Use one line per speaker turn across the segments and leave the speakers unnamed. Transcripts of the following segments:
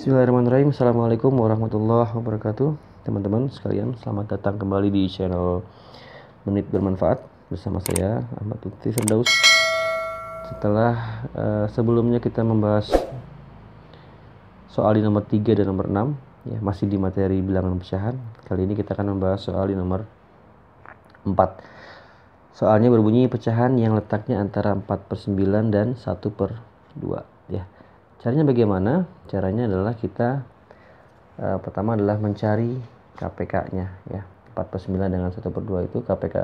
Bismillahirrahmanirrahim Assalamualaikum warahmatullahi wabarakatuh Teman-teman sekalian selamat datang kembali di channel Menit Bermanfaat Bersama saya Ahmad Tuti Firdaus Setelah uh, sebelumnya kita membahas Soal di nomor 3 dan nomor 6 ya, Masih di materi bilangan pecahan Kali ini kita akan membahas soal di nomor 4 Soalnya berbunyi pecahan yang letaknya antara 4 per 9 dan 1 per 2 ya Caranya bagaimana? Caranya adalah kita uh, pertama adalah mencari KPK-nya ya. 4 per 9 dengan 1 per 2 itu KPK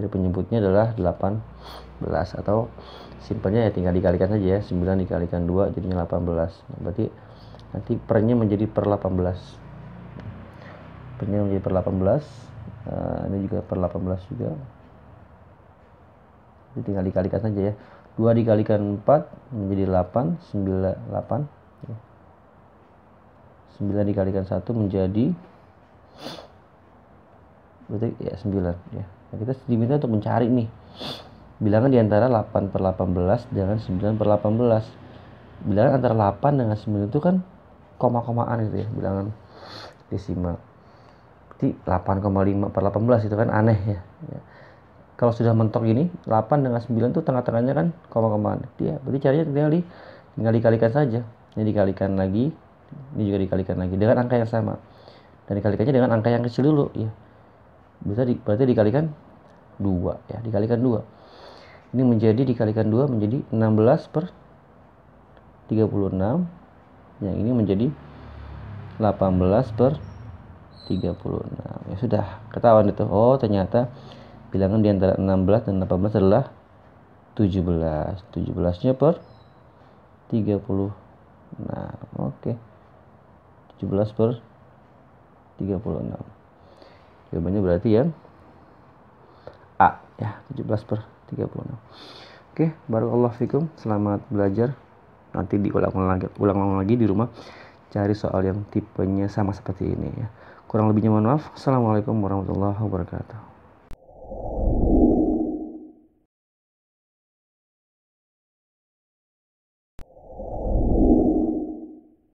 dari penyebutnya adalah 18 atau simpelnya ya tinggal dikalikan saja ya 9 dikalikan 2 jadinya 18 nah, berarti nanti pernya menjadi per 18 pernya menjadi per 18 uh, eh, ini juga per 18 juga tinggal dikalikan saja ya 2 dikalikan 4 menjadi 8 9 8 ya. 9 dikalikan 1 menjadi berarti ya 9 ya nah, kita diminta untuk mencari nih bilangan diantara 8 per 18 dengan 9 per 18 bilangan antara 8 dengan 9 itu kan koma-komaan itu ya bilangan desimal 8,5 per 18 itu kan aneh ya, ya kalau sudah mentok gini 8 dengan 9 itu tengah-tengahnya kan koma-komaan dia berarti caranya tinggal di tinggal dikalikan saja ini dikalikan lagi ini juga dikalikan lagi dengan angka yang sama dan dikalikannya dengan angka yang kecil dulu ya bisa di, berarti dikalikan 2 ya dikalikan 2 ini menjadi dikalikan 2 menjadi 16 per 36 yang ini menjadi 18 per 36 ya sudah ketahuan itu oh ternyata bilangan di antara 16 dan 18 adalah 17 17 nya per 30 nah oke okay. 17 per 36 jawabannya berarti yang A ya 17 per 36 oke okay. barakallahu fikum selamat belajar nanti diulang-ulang lagi, ulang-ulang lagi di rumah cari soal yang tipenya sama seperti ini ya kurang lebihnya mohon maaf assalamualaikum warahmatullahi wabarakatuh